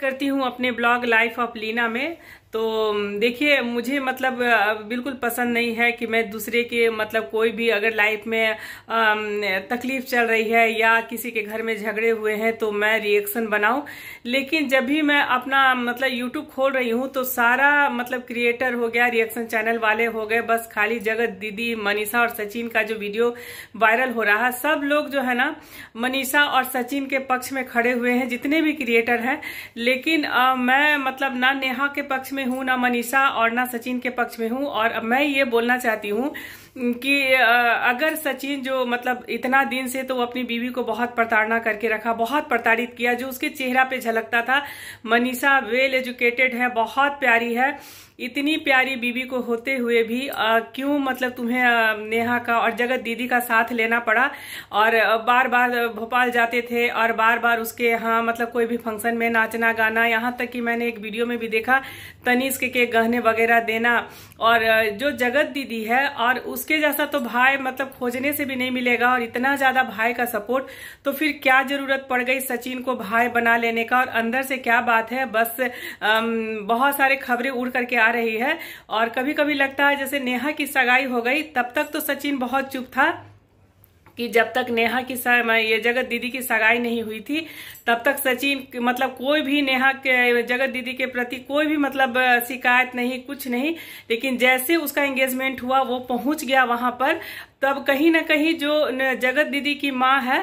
करती हूँ अपने ब्लॉग लाइफ ऑफ लीना में तो देखिए मुझे मतलब बिल्कुल पसंद नहीं है कि मैं दूसरे के मतलब कोई भी अगर लाइफ में तकलीफ चल रही है या किसी के घर में झगड़े हुए हैं तो मैं रिएक्शन बनाऊं लेकिन जब भी मैं अपना मतलब यूट्यूब खोल रही हूं तो सारा मतलब क्रिएटर हो गया रिएक्शन चैनल वाले हो गए बस खाली जगत दीदी मनीषा और सचिन का जो वीडियो वायरल हो रहा है सब लोग जो है ना मनीषा और सचिन के पक्ष में खड़े हुए हैं जितने भी क्रिएटर हैं लेकिन आ, मैं मतलब ना नेहा के पक्ष में में हूँ ना मनीषा और ना सचिन के पक्ष में हूँ और अब मैं ये बोलना चाहती हूँ कि अगर सचिन जो मतलब इतना दिन से तो वो अपनी बीवी को बहुत प्रताड़ना करके रखा बहुत प्रताड़ित किया जो उसके चेहरा पे झलकता था मनीषा वेल एजुकेटेड है बहुत प्यारी है इतनी प्यारी बीबी को होते हुए भी क्यों मतलब तुम्हें नेहा का और जगत दीदी का साथ लेना पड़ा और बार बार भोपाल जाते थे और बार बार उसके यहाँ मतलब कोई भी फंक्शन में नाचना गाना यहाँ तक कि मैंने एक वीडियो में भी देखा तनिष्क के गहने वगैरह देना और जो जगत दीदी है और उसके जैसा तो भाई मतलब खोजने से भी नहीं मिलेगा और इतना ज़्यादा भाई का सपोर्ट तो फिर क्या ज़रूरत पड़ गई सचिन को भाई बना लेने का और अंदर से क्या बात है बस बहुत सारे खबरें उड़ करके आ जा रही है और कभी कभी लगता है जैसे नेहा की सगाई हो गई तब तक तो सचिन बहुत चुप था कि जब तक नेहा की ये जगत दीदी की सगाई नहीं हुई थी तब तक सचिन मतलब कोई भी नेहा के जगत दीदी के प्रति कोई भी मतलब शिकायत नहीं कुछ नहीं लेकिन जैसे उसका एंगेजमेंट हुआ वो पहुंच गया वहां पर तब कहीं ना कहीं जो जगत दीदी की माँ है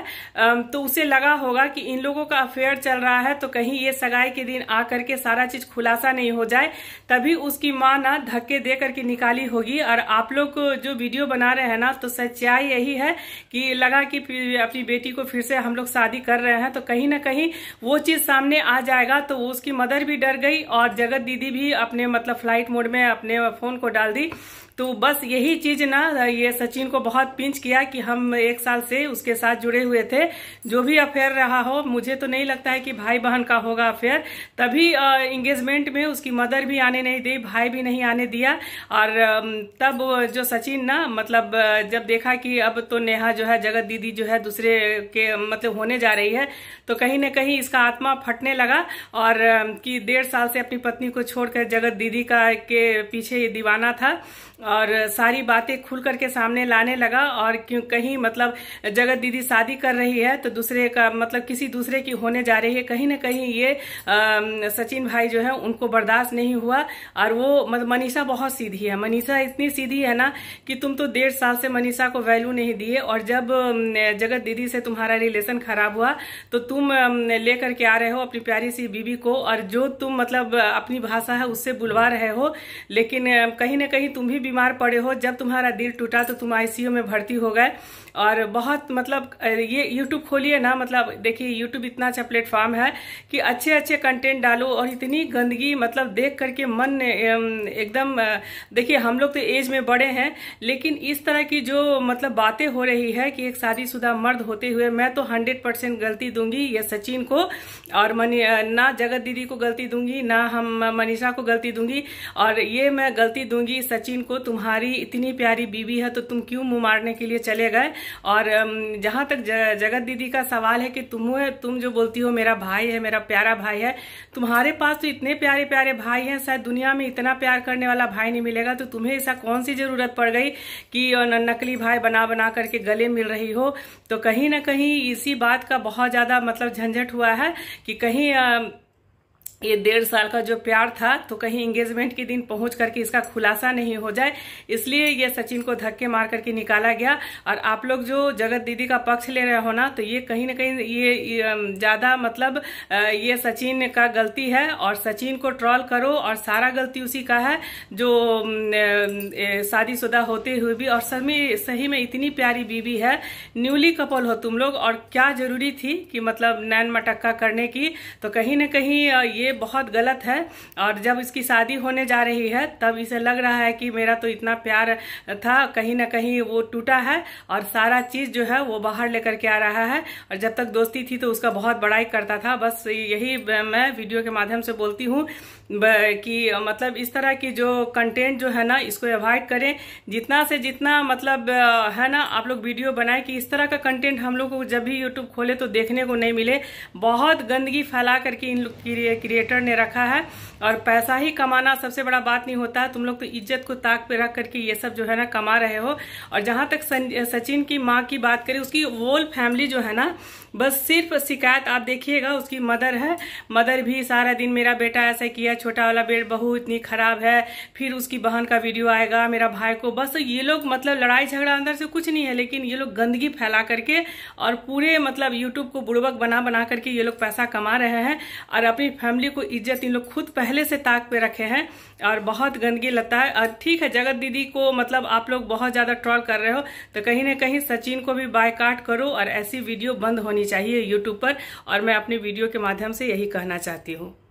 तो उसे लगा होगा कि इन लोगों का अफेयर चल रहा है तो कहीं ये सगाई के दिन आ करके सारा चीज खुलासा नहीं हो जाए तभी उसकी माँ ना धक्के दे करके निकाली होगी और आप लोग जो वीडियो बना रहे हैं ना तो सच्चाई यही है कि कि लगा कि अपनी बेटी को फिर से हम लोग शादी कर रहे हैं तो कहीं ना कहीं वो चीज़ सामने आ जाएगा तो उसकी मदर भी डर गई और जगत दीदी भी अपने मतलब फ्लाइट मोड में अपने फ़ोन को डाल दी तो बस यही चीज ना ये सचिन को बहुत पिंच किया कि हम एक साल से उसके साथ जुड़े हुए थे जो भी अफेयर रहा हो मुझे तो नहीं लगता है कि भाई बहन का होगा अफेयर तभी इंगेजमेंट में उसकी मदर भी आने नहीं दी भाई भी नहीं आने दिया और तब जो सचिन ना मतलब जब देखा कि अब तो नेहा जो है जगत दीदी जो है दूसरे के मतलब होने जा रही है तो कहीं ना कहीं इसका आत्मा फटने लगा और कि डेढ़ साल से अपनी पत्नी को छोड़कर जगत दीदी का के पीछे दीवाना था और सारी बातें खुल करके सामने लाने लगा और क्यों कहीं मतलब जगत दीदी शादी कर रही है तो दूसरे का मतलब किसी दूसरे की होने जा रही है कहीं ना कहीं ये सचिन भाई जो है उनको बर्दाश्त नहीं हुआ और वो मतलब मनीषा बहुत सीधी है मनीषा इतनी सीधी है ना कि तुम तो डेढ़ साल से मनीषा को वैल्यू नहीं दिए और जब जगत दीदी से तुम्हारा रिलेशन खराब हुआ तो तुम लेकर के आ रहे हो अपनी प्यारी सी बीबी को और जो तुम मतलब अपनी भाषा है उससे बुलवा रहे हो लेकिन कहीं ना कहीं तुम भी बीमार पड़े हो जब तुम्हारा दिल टूटा तो तुम आईसीयू में भर्ती हो गए और बहुत मतलब ये यूट्यूब खोलिए ना मतलब देखिए यूट्यूब इतना अच्छा प्लेटफॉर्म है कि अच्छे अच्छे कंटेंट डालो और इतनी गंदगी मतलब देख करके मन एकदम देखिए हम लोग तो एज में बड़े हैं लेकिन इस तरह की जो मतलब बातें हो रही है कि एक शादीशुदा मर्द होते हुए मैं तो हंड्रेड परसेंट गलती दूंगी ये सचिन को और मनी ना जगत दीदी को गलती दूंगी ना हम मनीषा को गलती दूंगी और ये मैं गलती दूंगी सचिन को तुम्हारी इतनी प्यारी बीवी है तो तुम क्यों मुंह मारने के लिए चले गए और जहां तक जगत दीदी का सवाल है कि तुम तुम जो बोलती हो मेरा भाई है मेरा प्यारा भाई है तुम्हारे पास तो इतने प्यारे प्यारे भाई हैं शायद दुनिया में इतना प्यार करने वाला भाई नहीं मिलेगा तो तुम्हें ऐसा कौन सी जरूरत पड़ गई कि नकली भाई बना बना करके गले मिल रही हो तो कहीं ना कहीं इसी बात का बहुत ज्यादा मतलब झंझट हुआ है कि कहीं ये डेढ़ साल का जो प्यार था तो कहीं एंगेजमेंट के दिन पहुंच करके इसका खुलासा नहीं हो जाए इसलिए ये सचिन को धक्के मार करके निकाला गया और आप लोग जो जगत दीदी का पक्ष ले रहे हो ना तो ये कहीं ना कहीं ये ज़्यादा मतलब ये सचिन का गलती है और सचिन को ट्रॉल करो और सारा गलती उसी का है जो शादीशुदा होते हुए भी और सभी सही में इतनी प्यारी बीवी है न्यूली कपल हो तुम लोग और क्या जरूरी थी कि मतलब नैन मटक्का करने की तो कहीं ना कहीं ये ये बहुत गलत है और जब इसकी शादी होने जा रही है तब इसे लग रहा है कि मेरा तो इतना प्यार था कहीं ना कहीं वो टूटा है और सारा चीज़ जो है वो बाहर लेकर के आ रहा है और जब तक दोस्ती थी तो उसका बहुत बड़ाई करता था बस यही मैं वीडियो के माध्यम से बोलती हूँ कि मतलब इस तरह की जो कंटेंट जो है ना इसको अवॉइड करें जितना से जितना मतलब है ना आप लोग वीडियो बनाए कि इस तरह का कंटेंट हम लोग को जब भी यूट्यूब खोले तो देखने को नहीं मिले बहुत गंदगी फैला करके इन लोग क्रिएट क्रिएटर ने रखा है और पैसा ही कमाना सबसे बड़ा बात नहीं होता है तुम लोग तो इज्जत को ताक पे रख करके ये सब जो है ना कमा रहे हो और जहां तक सचिन की माँ की बात करें उसकी वोल फैमिली जो है ना बस सिर्फ शिकायत आप देखिएगा उसकी मदर है मदर भी सारा दिन मेरा बेटा ऐसा किया छोटा वाला बेड बहू इतनी खराब है फिर उसकी बहन का वीडियो आएगा मेरा भाई को बस ये लोग मतलब लड़ाई झगड़ा अंदर से कुछ नहीं है लेकिन ये लोग गंदगी फैला करके और पूरे मतलब यूट्यूब को बुड़बक बना बना करके ये लोग पैसा कमा रहे हैं और अपनी फैमिली को इज्जत इन लोग खुद पहले से ताक पे रखे हैं और बहुत गंदगी लगता है और ठीक है जगत दीदी को मतलब आप लोग बहुत ज़्यादा ट्रॉल कर रहे हो तो कहीं ना कहीं सचिन को भी बायकाट करो और ऐसी वीडियो बंद होनी चाहिए यूट्यूब पर और मैं अपने वीडियो के माध्यम से यही कहना चाहती हूँ